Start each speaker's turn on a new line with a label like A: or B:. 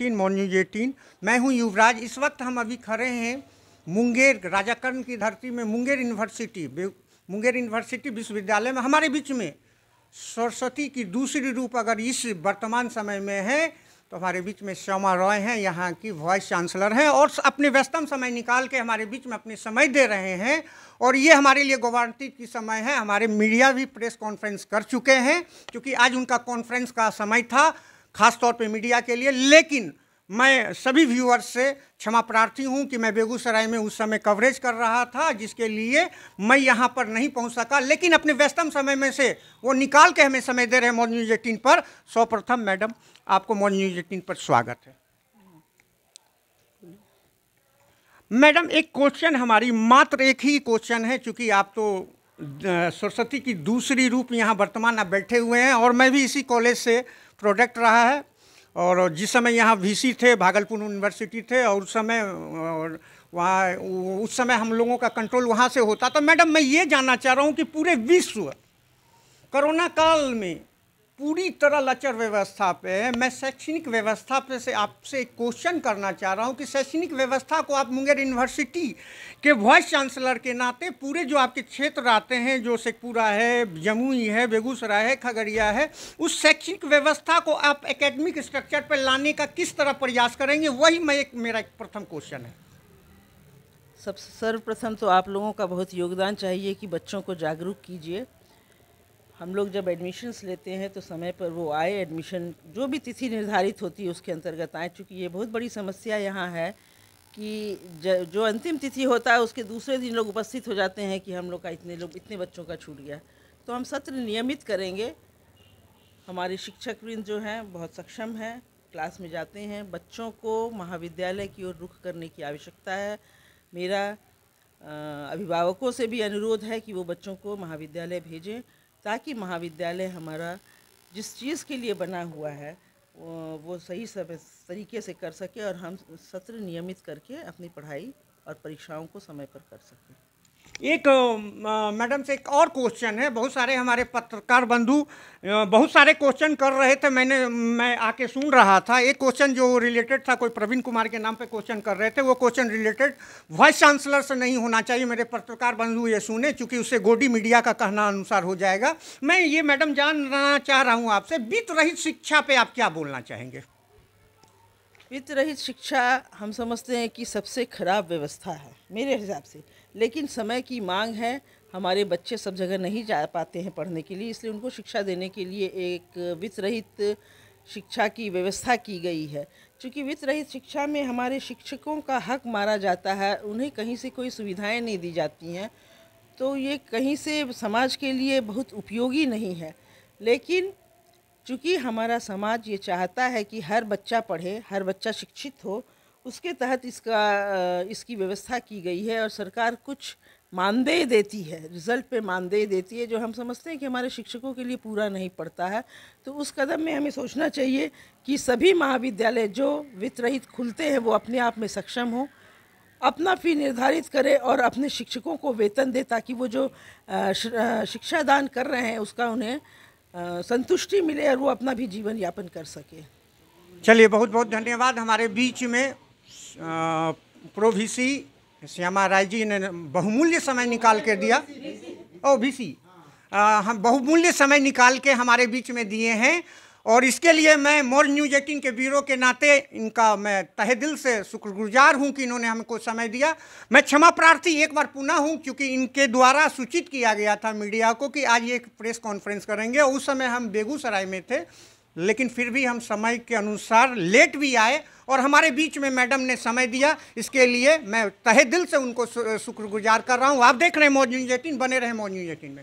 A: 18 morning 18 मैं हूं युवराज इस वक्त हम अभी खड़े हैं मुंगेर राजाकर्ण की धरती में मुंगेर यूनिवर्सिटी मुंगेर यूनिवर्सिटी विश्वविद्यालय में हमारे बीच में सरस्वती की दूसरी रूप अगर इस वर्तमान समय में है तो हमारे बीच में श्यामा रॉय हैं यहाँ की वाइस चांसलर हैं और अपने व्यस्तम समय निकाल के हमारे बीच में अपने समय दे रहे हैं और ये हमारे लिए गौरवान्वित की समय है हमारे मीडिया भी प्रेस कॉन्फ्रेंस कर चुके हैं क्योंकि आज उनका कॉन्फ्रेंस का समय था खासतौर पे मीडिया के लिए लेकिन मैं सभी व्यूअर्स से क्षमा प्रार्थी हूं कि मैं बेगूसराय में उस समय कवरेज कर रहा था जिसके लिए मैं यहां पर नहीं पहुंच सका लेकिन अपने व्यस्तम समय में से वो निकाल के हमें समय दे रहे मौज न्यूज एटीन पर सर्वप्रथम मैडम आपको मौज न्यूज एटीन पर स्वागत है मैडम एक क्वेश्चन हमारी मात्र एक ही क्वेश्चन है चूँकि आप तो सरस्वती की दूसरी रूप यहाँ वर्तमान अब बैठे हुए हैं और मैं भी इसी कॉलेज से प्रोडक्ट रहा है और जिस समय यहाँ वी थे भागलपुर यूनिवर्सिटी थे और उस समय और वहाँ उस समय हम लोगों का कंट्रोल वहाँ से होता था मैडम मैं ये जानना चाह रहा हूँ कि पूरे विश्व कोरोना काल में पूरी तरह लचर व्यवस्था पे है मैं शैक्षणिक व्यवस्था पे से आपसे क्वेश्चन करना चाह रहा हूँ कि शैक्षणिक व्यवस्था को आप मुंगेर यूनिवर्सिटी के वाइस चांसलर के नाते पूरे जो आपके क्षेत्र आते हैं जो शेखपुरा है जमुई है बेगूसराय है खगड़िया है उस शैक्षणिक व्यवस्था को आप एकेडमिक स्ट्रक्चर पर लाने का किस
B: तरह प्रयास करेंगे वही मैं एक मेरा एक प्रथम क्वेश्चन है सब सर्वप्रथम तो आप लोगों का बहुत योगदान चाहिए कि बच्चों को जागरूक कीजिए हम लोग जब एडमिशन्स लेते हैं तो समय पर वो आए एडमिशन जो भी तिथि निर्धारित होती है उसके अंतर्गत आए चूँकि ये बहुत बड़ी समस्या यहाँ है कि जो अंतिम तिथि होता है उसके दूसरे दिन लोग उपस्थित हो जाते हैं कि हम लोग का इतने लोग इतने बच्चों का छूट गया तो हम सत्र नियमित करेंगे हमारे शिक्षक वृंद जो हैं बहुत सक्षम हैं क्लास में जाते हैं बच्चों को महाविद्यालय की ओर रुख करने की आवश्यकता है मेरा अभिभावकों से भी अनुरोध है कि वो बच्चों को महाविद्यालय भेजें ताकि महाविद्यालय हमारा जिस चीज़ के लिए बना हुआ है वो सही समय तरीके से कर सके और हम सत्र नियमित करके अपनी पढ़ाई और परीक्षाओं को समय पर कर सकें एक मैडम से एक और क्वेश्चन है बहुत सारे हमारे पत्रकार
A: बंधु बहुत सारे क्वेश्चन कर रहे थे मैंने मैं आके सुन रहा था एक क्वेश्चन जो रिलेटेड था कोई प्रवीण कुमार के नाम पे क्वेश्चन कर रहे थे वो क्वेश्चन रिलेटेड वाइस चांसलर से नहीं होना चाहिए मेरे पत्रकार बंधु ये सुने चूँकि उससे गोडी मीडिया का कहना अनुसार हो जाएगा मैं ये
B: मैडम जानना चाह रहा हूँ आपसे वित्त रहित शिक्षा पर आप क्या बोलना चाहेंगे वित्त रहित शिक्षा हम समझते हैं कि सबसे खराब व्यवस्था है मेरे हिसाब से लेकिन समय की मांग है हमारे बच्चे सब जगह नहीं जा पाते हैं पढ़ने के लिए इसलिए उनको शिक्षा देने के लिए एक वित्त रहित शिक्षा की व्यवस्था की गई है क्योंकि वित्त रहित शिक्षा में हमारे शिक्षकों का हक मारा जाता है उन्हें कहीं से कोई सुविधाएं नहीं दी जाती हैं तो ये कहीं से समाज के लिए बहुत उपयोगी नहीं है लेकिन चूँकि हमारा समाज ये चाहता है कि हर बच्चा पढ़े हर बच्चा शिक्षित हो उसके तहत इसका इसकी व्यवस्था की गई है और सरकार कुछ मानदेय देती है रिजल्ट पे मानदेय देती है जो हम समझते हैं कि हमारे शिक्षकों के लिए पूरा नहीं पड़ता है तो उस कदम में हमें सोचना चाहिए कि सभी महाविद्यालय जो वित्तरहित खुलते हैं वो अपने आप में सक्षम हो अपना फ़ी निर्धारित करें और अपने शिक्षकों को वेतन दे ताकि वो जो शिक्षा दान कर रहे हैं उसका उन्हें संतुष्टि मिले और वो अपना भी जीवन यापन कर सके चलिए बहुत बहुत धन्यवाद
A: हमारे बीच में प्रोभिसी श्यामा राय जी ने बहुमूल्य समय निकाल के दिया ओ सी हम बहुमूल्य समय निकाल के हमारे बीच में दिए हैं और इसके लिए मैं मोर न्यूज एटीन के ब्यूरो के नाते इनका मैं तहे दिल से शुक्रगुजार हूं कि इन्होंने हमको समय दिया मैं क्षमा प्रार्थी एक बार पुनः हूं क्योंकि इनके द्वारा सूचित किया गया था मीडिया को कि आज ये एक प्रेस कॉन्फ्रेंस करेंगे उस समय हम बेगूसराय में थे लेकिन फिर भी हम समय के अनुसार लेट भी आए और हमारे बीच में मैडम ने समय दिया इसके लिए मैं तहे दिल से उनको शुक्रगुजार कर रहा हूँ आप देख रहे हैं मोर न्यूज एटीन बने रहे मोर न्यूज एटीन में